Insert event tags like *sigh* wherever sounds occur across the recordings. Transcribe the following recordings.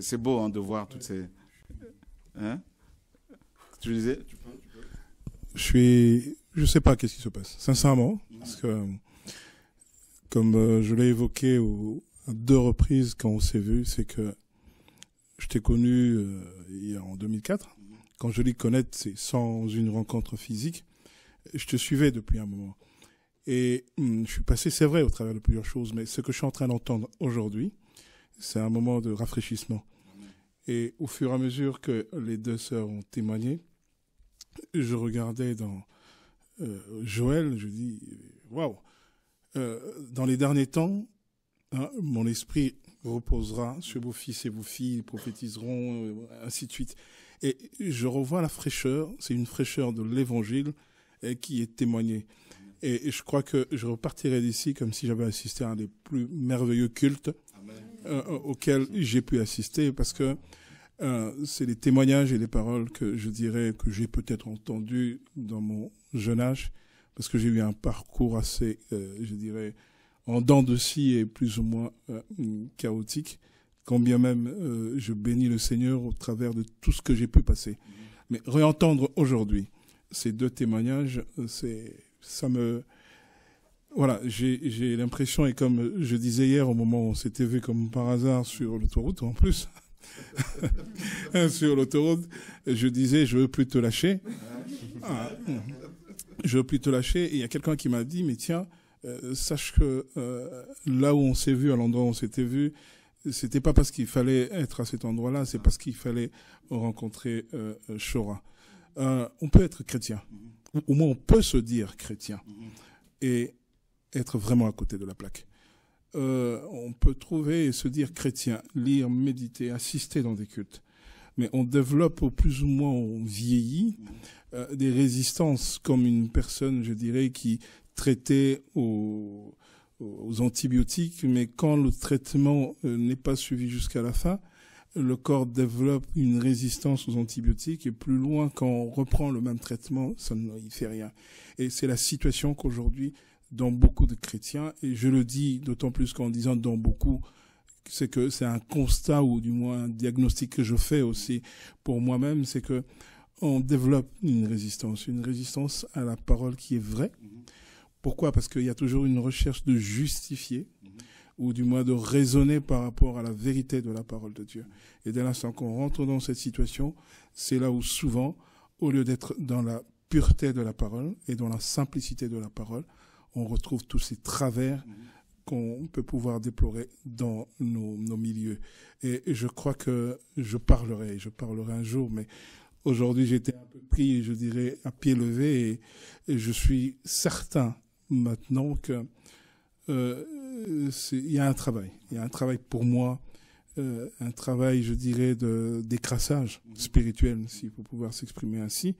c'est beau hein, de voir toutes ces. Hein tu disais Je suis. Je sais pas qu'est-ce qui se passe, sincèrement. Parce que, comme euh, je l'ai évoqué à deux reprises quand on s'est vu, c'est que je t'ai connu euh, en 2004. Quand je dis connaître, c'est sans une rencontre physique. Je te suivais depuis un moment. Et hum, je suis passé, c'est vrai, au travers de plusieurs choses, mais ce que je suis en train d'entendre aujourd'hui, c'est un moment de rafraîchissement. Et au fur et à mesure que les deux sœurs ont témoigné, je regardais dans euh, Joël, je dis, waouh, euh, dans les derniers temps, hein, mon esprit reposera sur vos fils et vos filles, ils prophétiseront, euh, ainsi de suite. Et je revois la fraîcheur, c'est une fraîcheur de l'évangile qui est témoignée. Et je crois que je repartirai d'ici comme si j'avais assisté à un des plus merveilleux cultes euh, euh, auxquels j'ai pu assister parce que euh, c'est les témoignages et les paroles que je dirais que j'ai peut-être entendu dans mon jeune âge parce que j'ai eu un parcours assez, je dirais, en dents de scie et plus ou moins chaotique. Quand bien même je bénis le Seigneur au travers de tout ce que j'ai pu passer. Mm-hmm. Mais réentendre aujourd'hui ces deux témoignages, c'est ça me voilà, j'ai l'impression, et comme je disais hier au moment où on s'était vu comme par hasard sur l'autoroute, en plus, *laughs* sur l'autoroute, je disais, je veux plus te lâcher. Ah, je veux plus te lâcher. Et il y a quelqu'un qui m'a dit, mais tiens, euh, sache que euh, là où on s'est vu, à l'endroit où on s'était vu, c'était pas parce qu'il fallait être à cet endroit-là, c'est parce qu'il fallait rencontrer euh, Shora. Euh, on peut être chrétien, ou au moins on peut se dire chrétien. Et être vraiment à côté de la plaque. Euh, on peut trouver et se dire chrétien, lire, méditer, assister dans des cultes. Mais on développe, au plus ou moins on vieillit, euh, des résistances comme une personne, je dirais, qui traitait aux, aux antibiotiques, mais quand le traitement euh, n'est pas suivi jusqu'à la fin, le corps développe une résistance aux antibiotiques et plus loin, quand on reprend le même traitement, ça ne fait rien. Et c'est la situation qu'aujourd'hui dans beaucoup de chrétiens, et je le dis d'autant plus qu'en disant dans beaucoup, c'est que c'est un constat ou du moins un diagnostic que je fais aussi pour moi-même, c'est que on développe une résistance, une résistance à la parole qui est vraie. Mm-hmm. Pourquoi Parce qu'il y a toujours une recherche de justifier mm-hmm. ou du moins de raisonner par rapport à la vérité de la parole de Dieu. Et dès l'instant qu'on rentre dans cette situation, c'est là où souvent, au lieu d'être dans la pureté de la parole et dans la simplicité de la parole, on retrouve tous ces travers mhm. qu'on peut pouvoir déplorer dans nos, milieux. Et je crois que je parlerai, je parlerai un jour, mais aujourd'hui j'étais un peu pris, je dirais, à pied levé, et, je suis certain maintenant que euh, y a un travail, il y a un travail pour moi, euh, un travail, je dirais, de d'écrassage mhm. spirituel, si vous pouvoir s'exprimer ainsi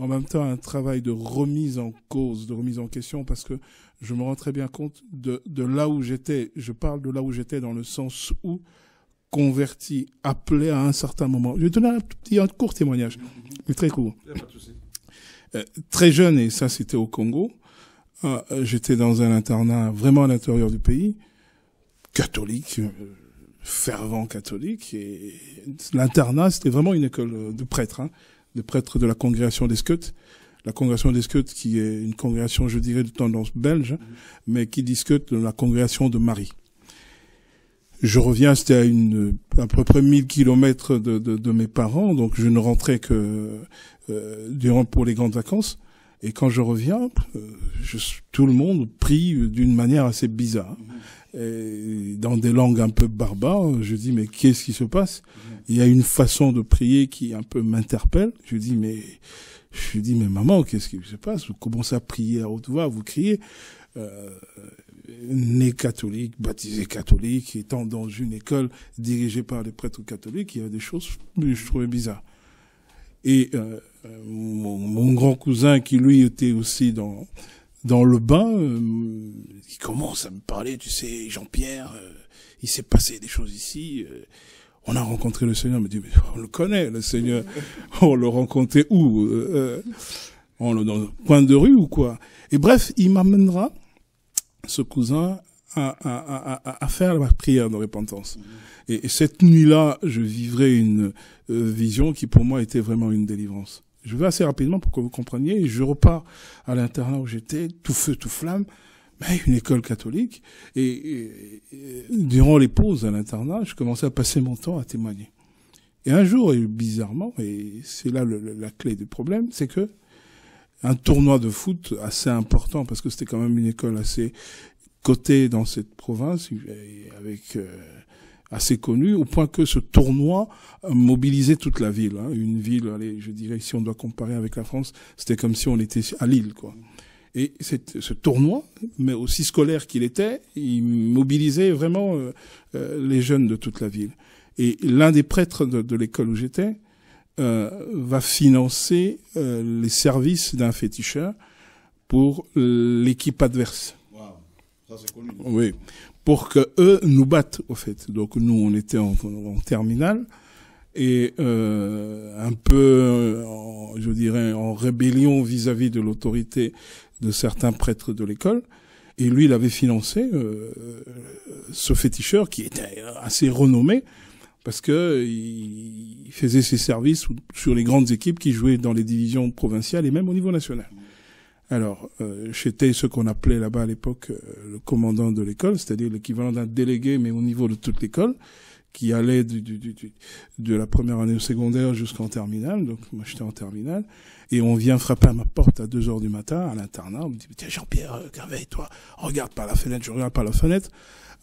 en même temps un travail de remise en cause, de remise en question, parce que je me rends très bien compte de, là où j'étais. Je parle de là où j'étais dans le sens où converti, appelé à un certain moment. Je vais donner un petit un court témoignage, mais très court. Pas de euh, très jeune, et ça c'était au Congo, euh, j'étais dans un internat vraiment à l'intérieur du pays, catholique, euh, fervent catholique, et l'internat c'était vraiment une école de prêtres. Hein des prêtre de la congrégation des Scots. La congrégation des Scots, qui est une congrégation, je dirais, de tendance belge, mais qui discute de la congrégation de Marie. Je reviens, c'était à à peu près 1000 kilomètres de, de, mes parents, donc je ne rentrais que euh, durant pour les grandes vacances. Et quand je reviens, euh, je, tout le monde prie d'une manière assez bizarre, dans des langues un peu barbares. Je dis mais qu'est-ce qui se passe il y a une façon de prier qui un peu m'interpelle. Je dis mais je dis mais maman, qu'est-ce qui se passe Vous commencez à prier à haute voix, vous criez. Euh, né catholique, baptisé catholique, étant dans une école dirigée par les prêtres catholiques, il y a des choses que je trouvais bizarres. Et euh, mon, grand cousin, qui lui était aussi dans dans le bain, euh, il commence à me parler, tu sais, Jean-Pierre, il s'est passé des choses ici on a rencontré le Seigneur. dit, mais on le connaît, le Seigneur. *laughs* on le rencontré où euh, euh, on le, Dans le coin de rue ou quoi Et bref, il m'amènera, ce cousin, à, faire ma prière de repentance. Et, cette nuit-là, je vivrai une euh, vision qui pour moi était vraiment une délivrance. Je vais assez rapidement pour que vous compreniez. je repars à l'internat où j'étais, tout feu, tout flamme. Ben, une école catholique. Et, durant les pauses à l'internat, je commençais à passer mon temps à témoigner. Et un jour, bizarrement, et c'est là le, la clé du problème, c'est que un tournoi de foot assez important, parce que c'était quand même une école assez cotée dans cette province, avec euh, assez connue, au point que ce tournoi mobilisait toute la ville. Hein. Une ville, allez, je dirais, si on doit comparer avec la France, c'était comme si on était à Lille, quoi. Et ce tournoi, mais aussi scolaire qu'il était, il mobilisait vraiment euh, euh, les jeunes de toute la ville. Et l'un des prêtres de, l'école où j'étais euh, va financer les services d'un féticheur pour l'équipe adverse. Wow. Ça, connu. Oui, pour que eux nous battent au fait. Donc nous, on était en, terminale et un peu, je dirais, en rébellion vis à -vis de l'autorité de certains prêtres de l'école. Et lui, il avait financé euh, ce féticheur qui était assez renommé parce que il faisait ses services sur les grandes équipes qui jouaient dans les divisions provinciales et même au niveau national. Alors, j'étais euh, ce qu'on appelait là-bas à l'époque euh, le commandant de l'école, c'est-à-dire l'équivalent d'un délégué, mais au niveau de toute l'école qui allait du, du, du, de la première année au secondaire jusqu'en terminale. Donc, moi, j'étais en terminale. Et on vient frapper à ma porte à 2 heures du matin, à l'internat. On me dit, tiens, Jean-Pierre euh, réveille toi, regarde par la fenêtre. Je regarde par la fenêtre.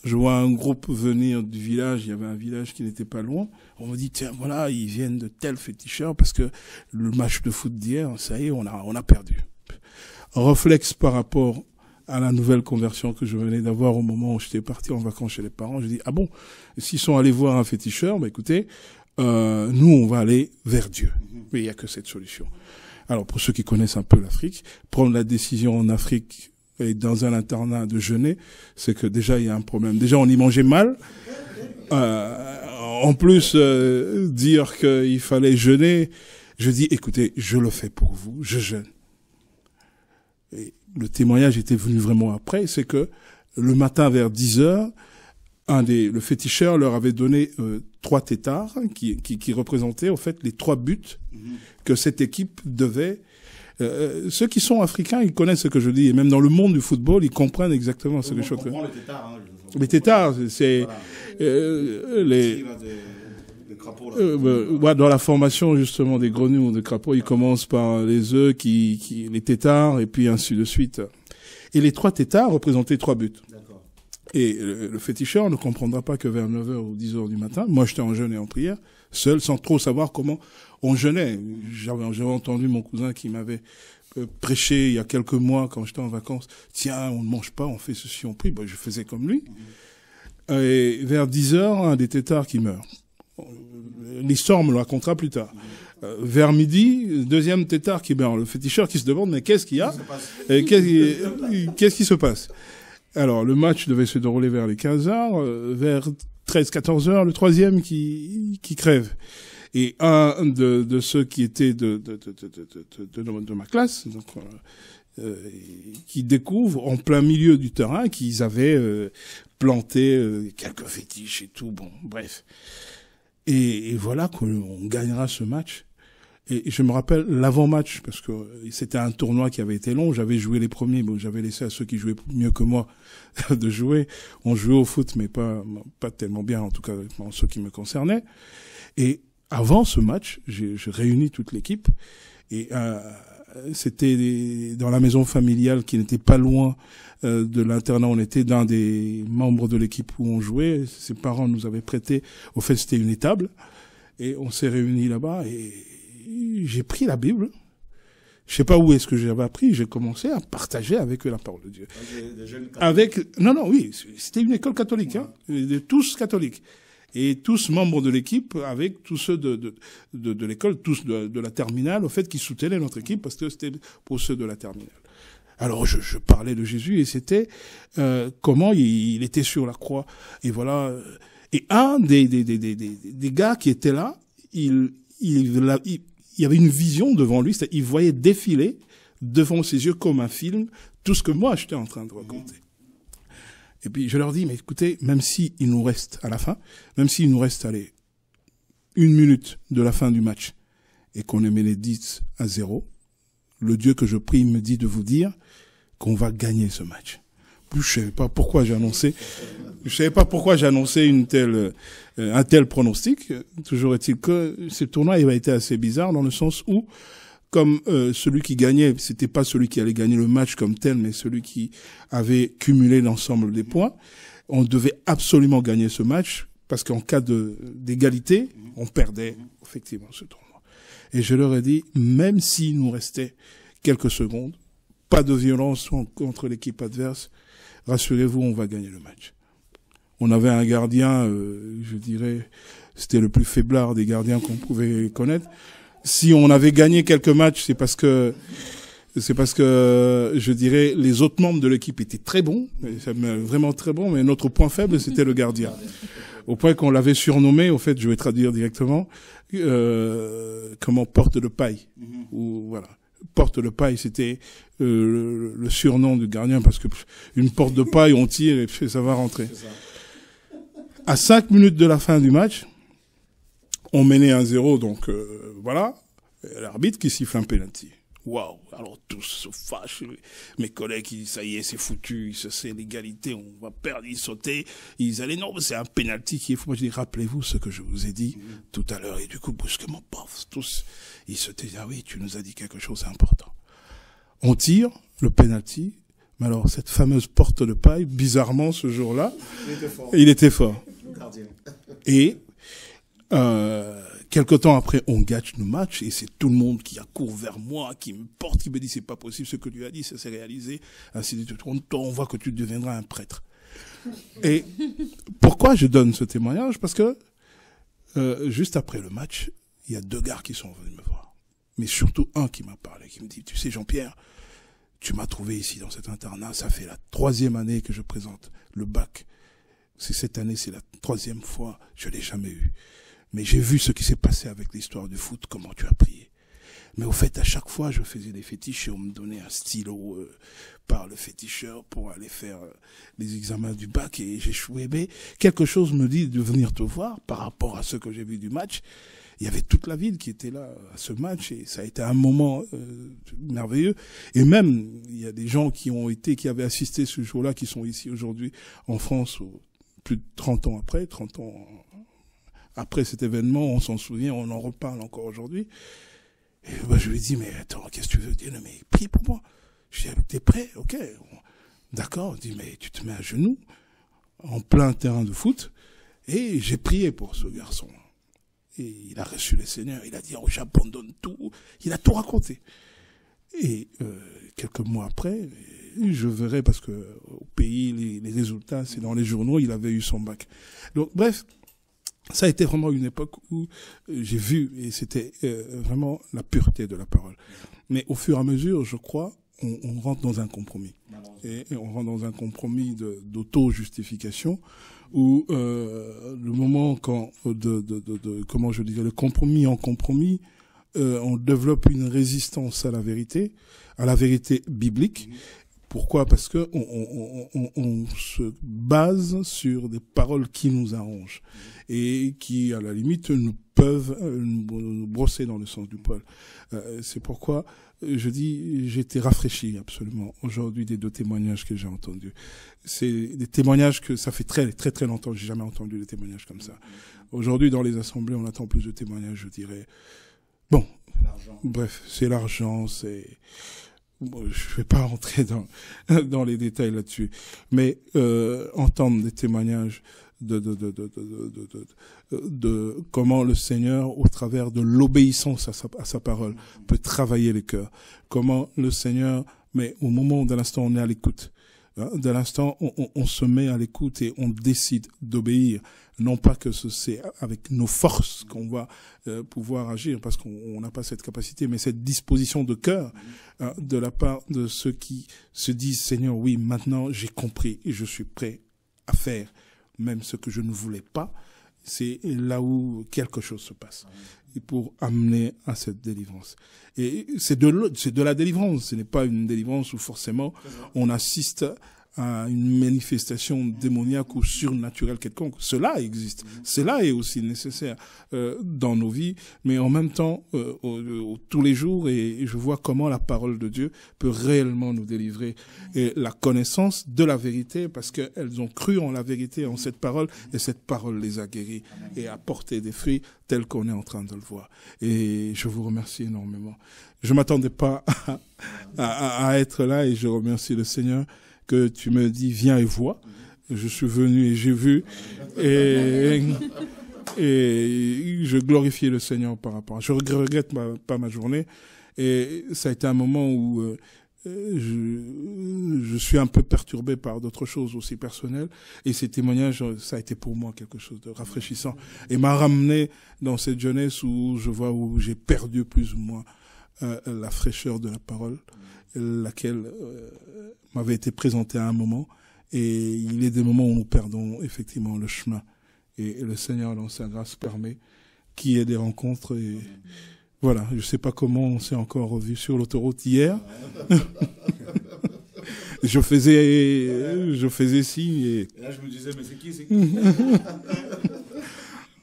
Je vois un groupe venir du village. Il y avait un village qui n'était pas loin. On me dit, tiens, voilà, ils viennent de tel féticheur parce que le match de foot d'hier, ça y est, on a, on a perdu. Reflexe par rapport à la nouvelle conversion que je venais d'avoir au moment où j'étais parti en vacances chez les parents. Je dis ah bon, s'ils sont allés voir un féticheur, bah écoutez, euh, nous on va aller vers Dieu. Mhm. Mais il n'y a que cette solution. Alors pour ceux qui connaissent un peu l'Afrique, prendre la décision en Afrique et dans un internat de jeûner, c'est que déjà il y a un problème. Déjà on y mangeait mal. Euh, en plus euh, dire qu'il fallait jeûner, je dis écoutez, je le fais pour vous, je jeûne. Et le témoignage était venu vraiment après, c'est que le matin vers 10 heures, un des, le féticheur leur avait donné euh, trois tétards qui, qui, représentaient en fait les trois buts mm-hmm. que cette équipe devait. Euh, euh, ceux qui sont africains, ils connaissent ce que je dis, et même dans le monde du football, ils comprennent exactement ce que je dis. Les tétards, hein, les tétards, c'est les. Euh, bah, dans la formation justement des grenouilles ou des crapauds, ils commencent par les œufs, qui, qui, les têtards, et puis ainsi de suite. Et les trois têtards représentaient trois buts. Et le, féticheur ne comprendra pas que vers 9h ou 10h du matin, moi j'étais en jeûne et en prière, seul, sans trop savoir comment on jeûnait. J'avais entendu mon cousin qui m'avait euh, prêché il y a quelques mois quand j'étais en vacances, tiens, on ne mange pas, on fait ceci, on prie, je faisais comme lui. Mm-hmm. Et vers 10 heures, un des têtards qui meurt. L'histoire me le racontera plus tard. Euh, vers midi, deuxième tétard qui meurt, le féticheur qui se demande mais qu'est-ce qu'il y a Qu'est-ce qui se passe Alors le match devait se dérouler vers les 15 heures, euh, vers 13-14 heures, le troisième qui, qui crève. Et un de, ceux qui étaient de, de, de, de ma classe, donc, euh, qui découvre en plein milieu du terrain qu'ils avaient planté quelques fétiches et tout, bon, bref. Et, voilà qu'on gagnera ce match. Et je me rappelle l'avant-match, parce que c'était un tournoi qui avait été long, j'avais joué les premiers, mais j'avais laissé à ceux qui jouaient mieux que moi *laughs* de jouer. On jouait au foot, mais pas, pas tellement bien, en tout cas en ce qui me concernait. Et avant ce match, j'ai réuni toute l'équipe, et euh, euh, c'était dans la maison familiale qui n'était pas loin euh, de l'internat. On était dans des membres de l'équipe où on jouait. Ses parents nous avaient prêté. Au fait, c'était une étable. Et on s'est réunis là-bas et j'ai pris la Bible. Je sais pas où est-ce que j'avais appris. J'ai commencé à partager avec eux la parole de Dieu. Ah, avec, non, non, oui, c'était une école catholique, hein, de tous catholiques et tous membres de l'équipe avec tous ceux de, de, de, de l'école, tous de, de, la terminale, au fait, qui soutenaient notre équipe parce que c'était pour ceux de la terminale. Alors je, je parlais de Jésus et c'était euh, comment il, était sur la croix. Et voilà. Et un des, des, des, des, des gars qui était là, il, il, il, il, y avait une vision devant lui, il voyait défiler devant ses yeux comme un film tout ce que moi j'étais en train de raconter. Et puis je leur dis, mais écoutez, même si nous reste à la fin, même s'il nous reste, allez, une minute de la fin du match et qu'on est mené 10 à zéro, le Dieu que je prie me dit de vous dire qu'on va gagner ce match. Plus je savais pas pourquoi j'ai annoncé, je savais pas pourquoi j'ai annoncé une telle, euh, un tel pronostic. Toujours est-il que ce tournoi il a été assez bizarre dans le sens où comme euh, celui qui gagnait, c'était pas celui qui allait gagner le match comme tel, mais celui qui avait cumulé l'ensemble des points. On devait absolument gagner ce match parce qu'en cas d'égalité, on perdait effectivement ce tournoi. Et je leur ai dit, même s'il nous restait quelques secondes, pas de violence contre l'équipe adverse, rassurez-vous, on va gagner le match. On avait un gardien, euh, je dirais, c'était le plus faiblard des gardiens qu'on pouvait connaître si on avait gagné quelques matchs, c'est parce que c'est parce que je dirais les autres membres de l'équipe étaient très bons, vraiment très bons, mais notre point faible c'était le gardien. Au point qu'on l'avait surnommé, au fait, je vais traduire directement, euh, comment porte de paille. Mm-hmm. Ou voilà, porte de paille, c'était euh, le, surnom du gardien parce que une porte de paille, on tire et ça va rentrer. À cinq minutes de la fin du match, on menait 1-0, donc euh, voilà. L'arbitre qui siffle un penalty. Waouh Alors tous se fâchent. Mes collègues, ils, ça y est, c'est foutu. C'est l'égalité, on va perdre, ils sautent. Ils allaient, non, c'est un penalty qui est fou. Moi, je dis, rappelez-vous ce que je vous ai dit tout à l'heure. Et du coup, brusquement, tous, ils se disent, ah oui, tu nous as dit quelque chose d'important. On tire le penalty. Mais alors, cette fameuse porte de paille, bizarrement, ce jour-là, il était fort. Il était fort. Et euh, quelque temps après, on gâche le match et c'est tout le monde qui a cours vers moi, qui me porte, qui me dit c'est pas possible ce que tu as dit, ça s'est réalisé. Ainsi de suite. On voit que tu deviendras un prêtre. Et pourquoi je donne ce témoignage Parce que euh, juste après le match, il y a deux gars qui sont venus me voir. Mais surtout un qui m'a parlé, qui me dit, tu sais Jean-Pierre, tu m'as trouvé ici dans cet internat, ça fait la troisième année que je présente le bac. C'est cette année, c'est la troisième fois, je l'ai jamais eu. Mais j'ai vu ce qui s'est passé avec l'histoire du foot, comment tu as prié. Mais au fait, à chaque fois, je faisais des fétiches et on me donnait un stylo euh, par le féticheur pour aller faire euh, les examens du bac et j'échouais. Mais quelque chose me dit de venir te voir par rapport à ce que j'ai vu du match. Il y avait toute la ville qui était là euh, à ce match et ça a été un moment merveilleux. Et même, il y a des gens qui ont été, qui avaient assisté ce jour-là, qui sont ici aujourd'hui en France plus de 30 ans après, 30 ans après cet événement, on s'en souvient, on en reparle encore aujourd'hui. Et bah, je lui ai dit, mais attends, qu'est-ce que tu veux dire mais prie pour moi. J'ai dit, t'es prêt Ok. D'accord. Il dit, mais tu te mets à genoux, en plein terrain de foot. Et j'ai prié pour ce garçon. Et il a reçu le Seigneur. Il a dit, oh, j'abandonne tout. Il a tout raconté. Et euh, quelques mois après, je verrai parce que au pays, les résultats, c'est dans les journaux, il avait eu son bac. Donc, bref, ça a été vraiment une époque où euh, j'ai vu, et c'était euh, vraiment la pureté de la parole. Mais au fur et à mesure, je crois, on, rentre dans un compromis. Et, on rentre dans un compromis d'auto-justification où euh, le moment quand, de, de, de, comment je dirais, le compromis en compromis, on développe une résistance à la vérité, à la vérité biblique, pourquoi Parce que on, on, on, on, se base sur des paroles qui nous arrangent et qui, à la limite, nous peuvent euh, nous brosser dans le sens du poil. Euh, C'est pourquoi euh, je dis, j'étais été rafraîchi absolument aujourd'hui des deux témoignages que j'ai entendus. C'est des témoignages que ça fait très très très longtemps, j'ai jamais entendu des témoignages comme ça. Aujourd'hui, dans les assemblées, on attend plus de témoignages, je dirais. Bon, bref, c'est l'argent, c'est je ne vais pas rentrer dans, *laughs* dans les détails là-dessus, mais euh, entendre des témoignages de, de, de, de, comment le Seigneur, au travers de l'obéissance à sa, à sa parole, peut travailler les cœurs. Comment le Seigneur, mais au moment où, l'instant, on est à l'écoute, Hein, de l'instant, on, se met à l'écoute et on décide d'obéir. Non pas que c'est avec nos forces qu'on va euh, pouvoir agir, parce qu'on n'a pas cette capacité, mais cette disposition de cœur hein, de la part de ceux qui se disent, Seigneur, oui, maintenant j'ai compris et je suis prêt à faire même ce que je ne voulais pas. C'est là où quelque chose se passe pour amener à cette délivrance. Et c'est de, de la délivrance, ce n'est pas une délivrance où forcément on assiste à une manifestation démoniaque ou surnaturelle quelconque. Cela existe. Cela est aussi nécessaire euh, dans nos vies, mais en même temps, euh, tous les jours, et, je vois comment la parole de Dieu peut réellement nous délivrer et la connaissance de la vérité, parce qu'elles ont cru en la vérité, en cette parole, et cette parole les a guéris et a porté des fruits tels qu'on est en train de le voir. Et je vous remercie énormément. Je m'attendais pas *laughs* à être là et je remercie le Seigneur que tu me dis viens et vois. Je suis venu et j'ai vu. Et, je glorifiais le Seigneur par rapport. Je regrette pas ma journée. Et ça a été un moment où euh, je, je, suis un peu perturbé par d'autres choses aussi personnelles. Et ces témoignages, ça a été pour moi quelque chose de rafraîchissant et m'a ramené dans cette jeunesse où je vois où j'ai perdu plus ou moins euh, la fraîcheur de la parole, laquelle euh, m'avait été présentée à un moment. Et il est des moments où nous perdons effectivement le chemin. Et, le Seigneur, dans sa grâce, permet qu'il y ait des rencontres. voilà, je ne sais pas comment on s'est encore revu sur l'autoroute hier. *laughs* je faisais, je faisais signe. là, je me disais, mais c'est qui, c'est *laughs*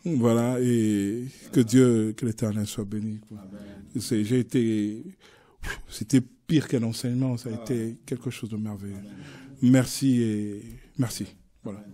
Voilà, et que Dieu, que l'Éternel soit béni. J'ai été, c'était pire qu'un enseignement, ça a ah. été quelque chose de merveilleux. Merci et merci. Voilà.